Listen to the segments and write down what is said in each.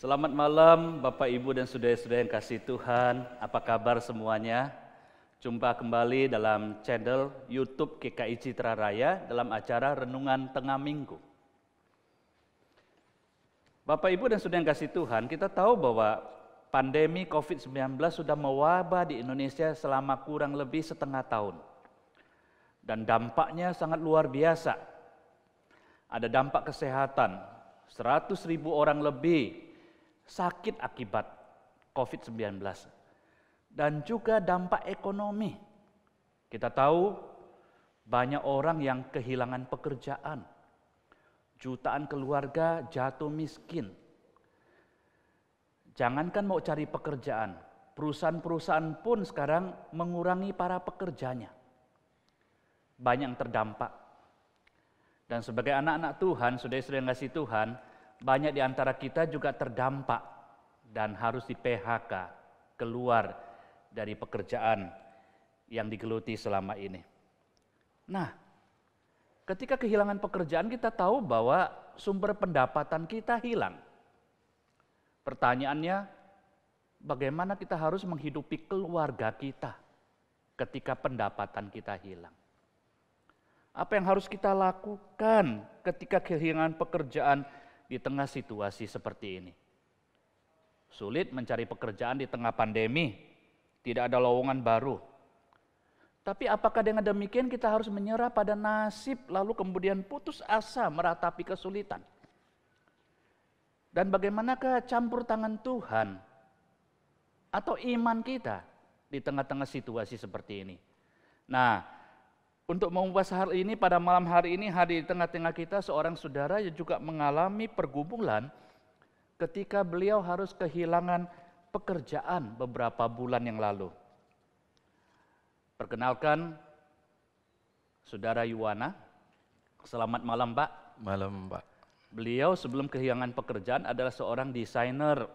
Selamat malam Bapak Ibu dan saudara-saudara yang kasih Tuhan. Apa kabar semuanya? Jumpa kembali dalam channel YouTube KKI Citra Raya dalam acara Renungan Tengah Minggu. Bapak Ibu dan saudara yang kasih Tuhan, kita tahu bahwa pandemi COVID-19 sudah mewabah di Indonesia selama kurang lebih setengah tahun. Dan dampaknya sangat luar biasa. Ada dampak kesehatan, 100 ribu orang lebih sakit akibat COVID-19 dan juga dampak ekonomi. Kita tahu banyak orang yang kehilangan pekerjaan, jutaan keluarga jatuh miskin. Jangankan mau cari pekerjaan, perusahaan-perusahaan pun sekarang mengurangi para pekerjanya. Banyak yang terdampak. Dan sebagai anak-anak Tuhan, sudah istri yang kasih Tuhan, banyak di antara kita juga terdampak dan harus di PHK, keluar dari pekerjaan yang digeluti selama ini. Nah, ketika kehilangan pekerjaan kita tahu bahwa sumber pendapatan kita hilang. Pertanyaannya, bagaimana kita harus menghidupi keluarga kita ketika pendapatan kita hilang? Apa yang harus kita lakukan ketika kehilangan pekerjaan? di tengah situasi seperti ini. Sulit mencari pekerjaan di tengah pandemi, tidak ada lowongan baru. Tapi apakah dengan demikian kita harus menyerah pada nasib lalu kemudian putus asa meratapi kesulitan? Dan bagaimanakah campur tangan Tuhan atau iman kita di tengah-tengah situasi seperti ini? Nah, untuk membahas hal ini pada malam hari ini hari di tengah-tengah kita seorang saudara yang juga mengalami pergumulan ketika beliau harus kehilangan pekerjaan beberapa bulan yang lalu. Perkenalkan saudara Yuwana. Selamat malam, Pak. Malam, Pak. Beliau sebelum kehilangan pekerjaan adalah seorang desainer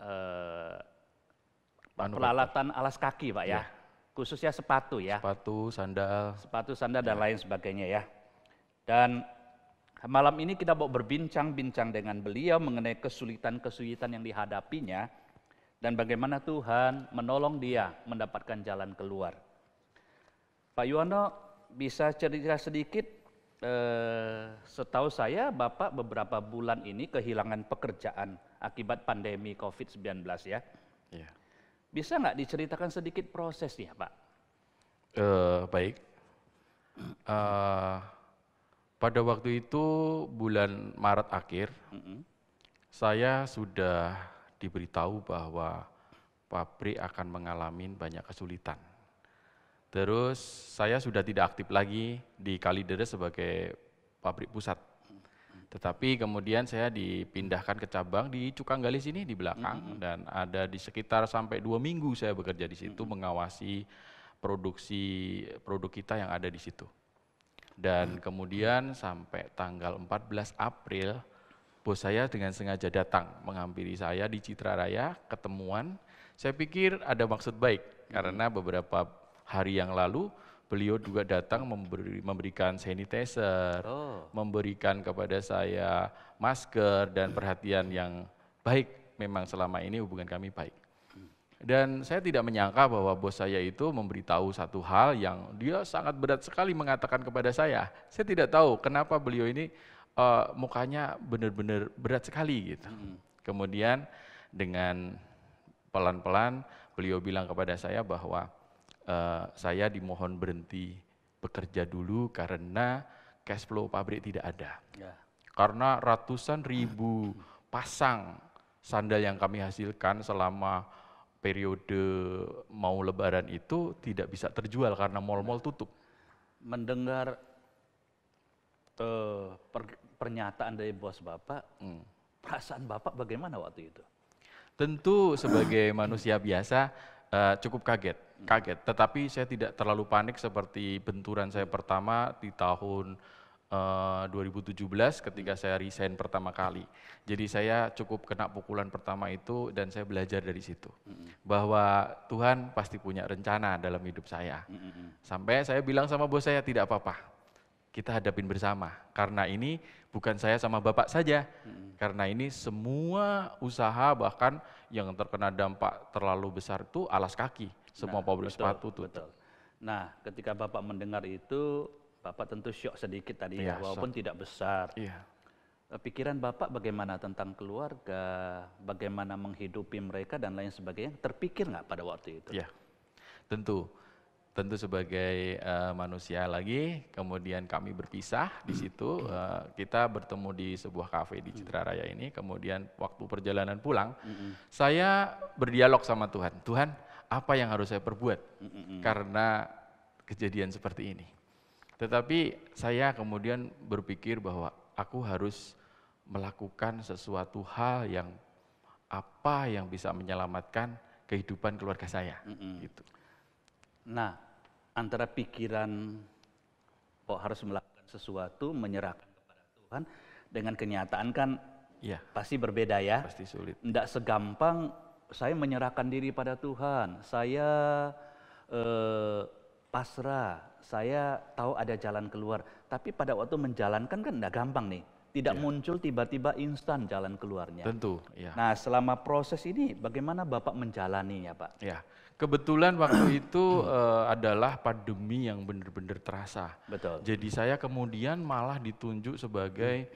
eh, anu, peralatan alas kaki, Pak ya. ya khususnya sepatu ya. Sepatu, sandal. Sepatu, sandal dan ya. lain sebagainya ya. Dan malam ini kita mau berbincang-bincang dengan beliau mengenai kesulitan-kesulitan yang dihadapinya dan bagaimana Tuhan menolong dia mendapatkan jalan keluar. Pak Yuwono bisa cerita sedikit eh, setahu saya Bapak beberapa bulan ini kehilangan pekerjaan akibat pandemi Covid-19 ya. Iya. Bisa nggak diceritakan sedikit prosesnya, Pak? Uh, baik. Uh, pada waktu itu bulan Maret akhir, mm -hmm. saya sudah diberitahu bahwa pabrik akan mengalami banyak kesulitan. Terus saya sudah tidak aktif lagi di Kalideres sebagai pabrik pusat. Tetapi kemudian saya dipindahkan ke cabang di Cukanggali sini di belakang mm -hmm. dan ada di sekitar sampai dua minggu saya bekerja di situ mm -hmm. mengawasi produksi produk kita yang ada di situ. Dan mm -hmm. kemudian sampai tanggal 14 April bos saya dengan sengaja datang menghampiri saya di Citra Raya ketemuan. Saya pikir ada maksud baik mm -hmm. karena beberapa hari yang lalu beliau juga datang memberi, memberikan sanitizer, oh. memberikan kepada saya masker dan perhatian yang baik. Memang selama ini hubungan kami baik. Dan saya tidak menyangka bahwa bos saya itu memberitahu satu hal yang dia sangat berat sekali mengatakan kepada saya. Saya tidak tahu kenapa beliau ini uh, mukanya benar-benar berat sekali gitu. Hmm. Kemudian dengan pelan-pelan beliau bilang kepada saya bahwa Eh, saya dimohon berhenti bekerja dulu karena cash flow pabrik tidak ada. Ya. Karena ratusan ribu pasang sandal yang kami hasilkan selama periode mau lebaran itu tidak bisa terjual karena mal-mal tutup. Mendengar uh, per, pernyataan dari bos Bapak, hmm. perasaan Bapak bagaimana waktu itu? Tentu sebagai manusia biasa uh, cukup kaget, kaget. Tetapi saya tidak terlalu panik seperti benturan saya pertama di tahun eh, uh, 2017 ketika saya resign pertama kali. Jadi saya cukup kena pukulan pertama itu dan saya belajar dari situ bahwa Tuhan pasti punya rencana dalam hidup saya. Sampai saya bilang sama bos saya tidak apa-apa kita hadapin bersama. Karena ini bukan saya sama Bapak saja, hmm. karena ini semua usaha bahkan yang terkena dampak terlalu besar itu alas kaki, semua nah, pabrik sepatu tuh. Betul. Nah, ketika Bapak mendengar itu, Bapak tentu syok sedikit tadi ya, walaupun so. tidak besar. Ya. Pikiran Bapak bagaimana tentang keluarga, bagaimana menghidupi mereka dan lain sebagainya, terpikir nggak pada waktu itu? Ya, tentu tentu sebagai uh, manusia lagi, kemudian kami berpisah di situ, uh, kita bertemu di sebuah kafe di hmm. Citra Raya ini, kemudian waktu perjalanan pulang, mm-hmm. saya berdialog sama Tuhan, Tuhan apa yang harus saya perbuat mm-hmm. karena kejadian seperti ini. Tetapi saya kemudian berpikir bahwa aku harus melakukan sesuatu hal yang apa yang bisa menyelamatkan kehidupan keluarga saya, mm-hmm. gitu. Nah, antara pikiran kok harus melakukan sesuatu, menyerahkan kepada Tuhan dengan kenyataan kan ya. pasti berbeda ya. Pasti sulit. Tidak segampang saya menyerahkan diri pada Tuhan. Saya eh, pasrah, saya tahu ada jalan keluar. Tapi pada waktu menjalankan kan tidak gampang nih. Tidak ya. muncul tiba-tiba instan jalan keluarnya. Tentu. Ya. Nah selama proses ini bagaimana Bapak menjalani ya Pak? Ya. Kebetulan waktu itu uh, adalah pandemi yang benar-benar terasa. Betul. Jadi saya kemudian malah ditunjuk sebagai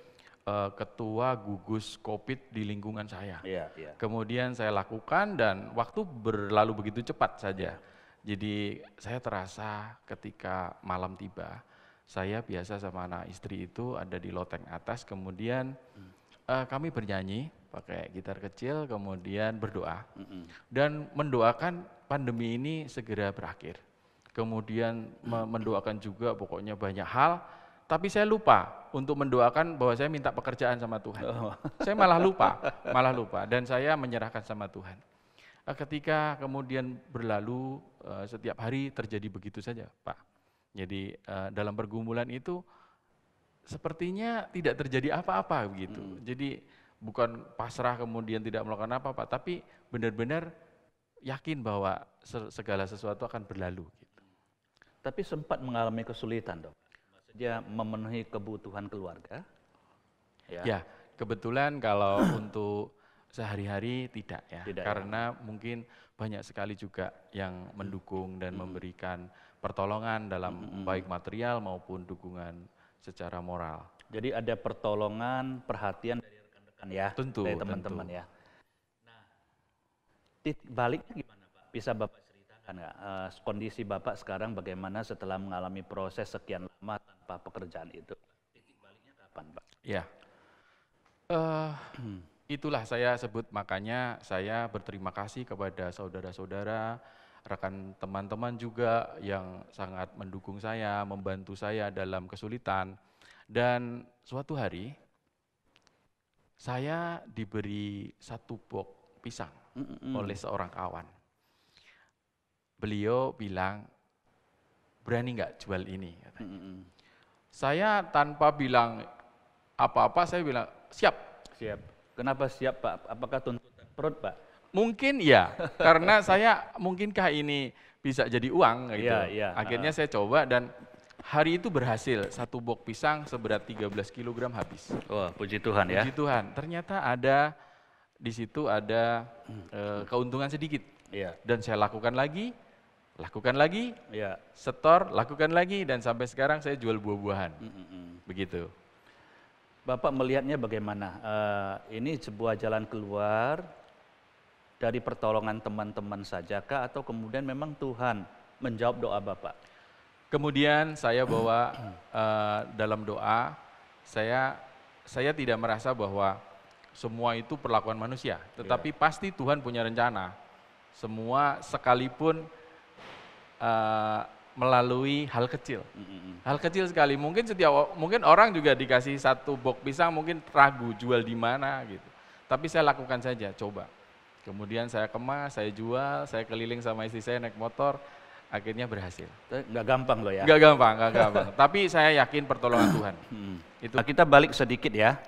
uh, ketua gugus COVID di lingkungan saya. Yeah, yeah. Kemudian saya lakukan dan waktu berlalu begitu cepat saja. Jadi saya terasa ketika malam tiba, saya biasa sama anak istri itu ada di loteng atas, kemudian hmm. uh, kami bernyanyi pakai gitar kecil, kemudian berdoa mm -mm. dan mendoakan pandemi ini segera berakhir. Kemudian mendoakan juga pokoknya banyak hal, tapi saya lupa untuk mendoakan bahwa saya minta pekerjaan sama Tuhan. Oh. Saya malah lupa, malah lupa dan saya menyerahkan sama Tuhan. Eh, ketika kemudian berlalu eh, setiap hari terjadi begitu saja, Pak. Jadi eh, dalam pergumulan itu sepertinya tidak terjadi apa-apa begitu. Hmm. Jadi bukan pasrah kemudian tidak melakukan apa-apa, tapi benar-benar yakin bahwa segala sesuatu akan berlalu. Gitu. Tapi sempat mengalami kesulitan dok. Maksudnya memenuhi kebutuhan keluarga. Ya, ya kebetulan kalau untuk sehari-hari tidak ya, tidak, ya. karena ya. mungkin banyak sekali juga yang mendukung dan hmm. memberikan pertolongan dalam hmm. baik material maupun dukungan secara moral. Jadi ada pertolongan, perhatian dari rekan-rekan ya, tentu, dari teman-teman ya titik baliknya gimana Pak? Bisa Bapak ceritakan nggak uh, kondisi Bapak sekarang bagaimana setelah mengalami proses sekian lama tanpa pekerjaan itu? Titik baliknya kapan Pak? Ya, uh, itulah saya sebut makanya saya berterima kasih kepada saudara-saudara, rekan teman-teman juga yang sangat mendukung saya, membantu saya dalam kesulitan. Dan suatu hari saya diberi satu box pisang mm -mm. oleh seorang kawan. Beliau bilang, berani nggak jual ini? Mm -mm. Saya tanpa bilang apa-apa, saya bilang siap. Siap. Kenapa siap Pak? Apakah tuntut perut Pak? Mungkin ya, karena saya mungkinkah ini bisa jadi uang iya, gitu. Ya, ya. Akhirnya saya coba dan hari itu berhasil. Satu bok pisang seberat 13 kg habis. Wah, puji Tuhan puji ya. Puji Tuhan. Ternyata ada di situ ada uh, keuntungan sedikit. Yeah. Dan saya lakukan lagi, lakukan lagi, yeah. setor, lakukan lagi, dan sampai sekarang saya jual buah-buahan. Mm -hmm. Begitu. Bapak melihatnya bagaimana? Uh, ini sebuah jalan keluar dari pertolongan teman-teman saja sajakah atau kemudian memang Tuhan menjawab doa Bapak? Kemudian saya bawa uh, dalam doa, saya saya tidak merasa bahwa semua itu perlakuan manusia, iya. tetapi yeah. pasti Tuhan punya rencana. Semua sekalipun uh, melalui hal kecil. Mm-hmm. Hal kecil sekali. Mungkin setiap mungkin orang juga dikasih satu bok pisang mungkin ragu jual di mana gitu. Tapi saya lakukan saja, coba. Kemudian saya kemas, saya jual, saya keliling sama istri saya naik motor, akhirnya berhasil. Enggak gampang loh ya. Enggak gampang, enggak gampang. Tapi saya yakin pertolongan Tuhan. Hmm. Itu. Nah, kita balik sedikit ya.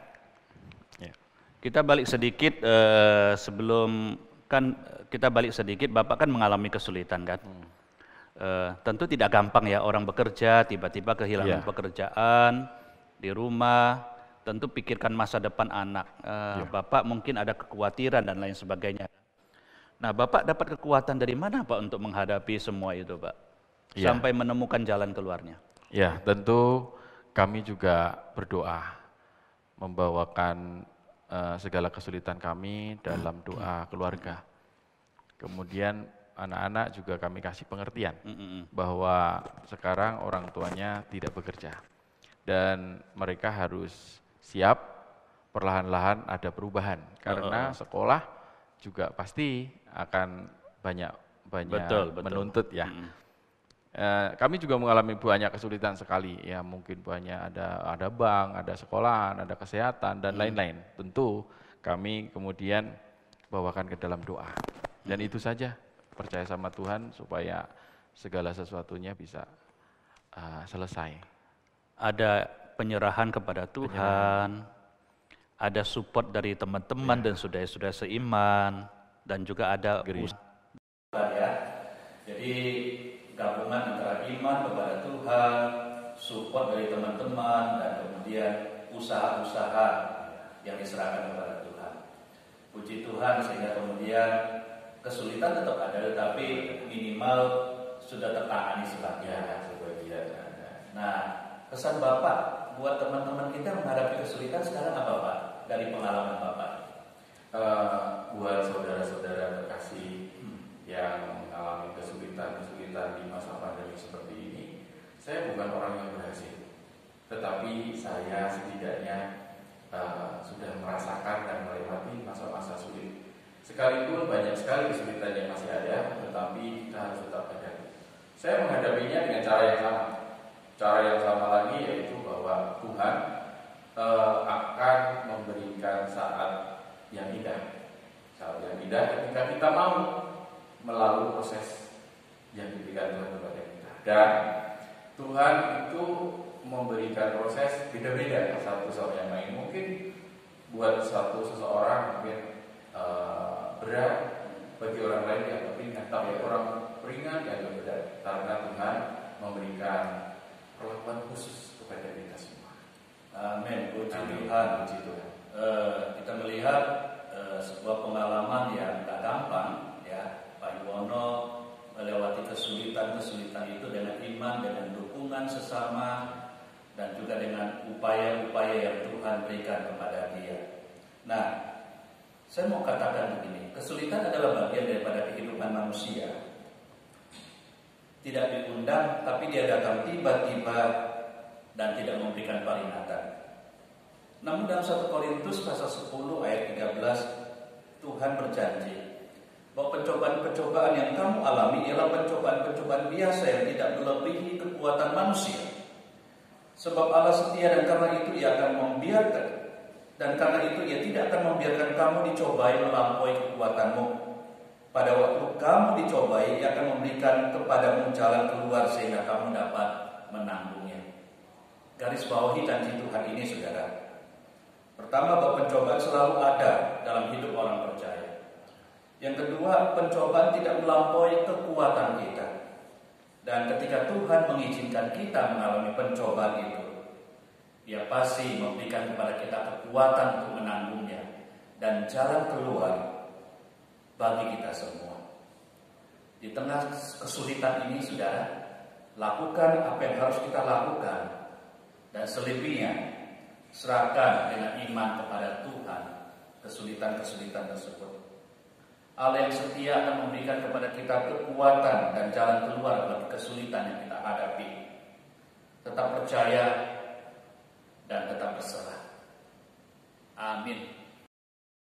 Kita balik sedikit eh, sebelum kan eh, kita balik sedikit, Bapak kan mengalami kesulitan kan? Hmm. Eh, tentu tidak gampang ya orang bekerja tiba-tiba kehilangan yeah. pekerjaan di rumah, tentu pikirkan masa depan anak. Eh, yeah. Bapak mungkin ada kekhawatiran dan lain sebagainya. Nah, Bapak dapat kekuatan dari mana Pak untuk menghadapi semua itu, Pak? Yeah. Sampai menemukan jalan keluarnya. Ya, tentu kami juga berdoa membawakan Eh, segala kesulitan kami dalam doa keluarga. Kemudian anak-anak juga kami kasih pengertian mm, mm, mm. bahwa sekarang orang tuanya tidak bekerja dan mereka harus siap perlahan-lahan ada perubahan karena sekolah juga pasti akan banyak banyak menuntut ya. Eh, kami juga mengalami banyak kesulitan sekali, ya mungkin banyak ada ada bank, ada sekolahan, ada kesehatan dan hmm. lain-lain. Hmm. Tentu kami kemudian bawakan ke dalam doa. Dan hmm. itu saja percaya sama Tuhan supaya segala sesuatunya bisa uh, selesai. Ada penyerahan kepada Tuhan, penyerahan. ada support dari teman-teman ya. dan sudah saudara seiman, dan juga ada Ya. Jadi gabungan antara iman kepada Tuhan, support dari teman-teman, dan kemudian usaha-usaha yang diserahkan kepada Tuhan. Puji Tuhan sehingga kemudian kesulitan tetap ada, tetapi minimal sudah tertangani ya, sebagian. Nah, pesan Bapak buat teman-teman kita menghadapi kesulitan sekarang apa Pak? Dari pengalaman Bapak? Uh, buat saudara-saudara terkasih hmm. yang saya bukan orang yang berhasil, tetapi saya setidaknya uh, sudah merasakan dan melewati masa-masa sulit. Sekalipun banyak sekali kesulitan yang masih ada, tetapi kita harus tetap hadapi. Saya menghadapinya dengan cara yang sama. Cara yang sama lagi yaitu bahwa Tuhan uh, akan memberikan saat yang indah. Saat yang indah ketika kita mau melalui proses yang diberikan Tuhan kepada kita. Dan Tuhan itu memberikan proses beda-beda satu sama yang lain. Mungkin buat satu seseorang mungkin e, berat, bagi orang lain yang lebih iya. ringan, tapi orang ringan lebih berat karena Tuhan memberikan perlakuan khusus kepada kita semua. Amin. Puji Tuhan. Puji Tuhan. E, kita melihat e, sebuah pengalaman yang tak gampang, ya Pak Yuwono melewati kesulitan-kesulitan itu dengan iman, dengan doa dukungan sesama dan juga dengan upaya-upaya yang Tuhan berikan kepada dia. Nah, saya mau katakan begini, kesulitan adalah bagian daripada kehidupan manusia. Tidak diundang, tapi dia datang tiba-tiba dan tidak memberikan peringatan. Namun dalam 1 Korintus pasal 10 ayat 13, Tuhan berjanji, bahwa pencobaan-pencobaan yang kamu alami ialah pencobaan-pencobaan biasa yang tidak melebihi kekuatan manusia. Sebab Allah setia dan karena itu ia akan membiarkan dan karena itu ia tidak akan membiarkan kamu dicobai melampaui kekuatanmu. Pada waktu kamu dicobai, ia akan memberikan kepadamu jalan keluar sehingga kamu dapat menanggungnya. Garis bawahi janji Tuhan ini, saudara. Pertama, bahwa pencobaan selalu ada dalam hidup orang percaya. Yang kedua, pencobaan tidak melampaui kekuatan kita. Dan ketika Tuhan mengizinkan kita mengalami pencobaan itu, Dia pasti memberikan kepada kita kekuatan untuk menanggungnya dan jalan keluar bagi kita semua. Di tengah kesulitan ini, saudara, lakukan apa yang harus kita lakukan dan selebihnya serahkan dengan iman kepada Tuhan kesulitan-kesulitan tersebut. Allah yang setia akan memberikan kepada kita kekuatan dan jalan keluar bagi kesulitan yang kita hadapi. Tetap percaya dan tetap berserah. Amin.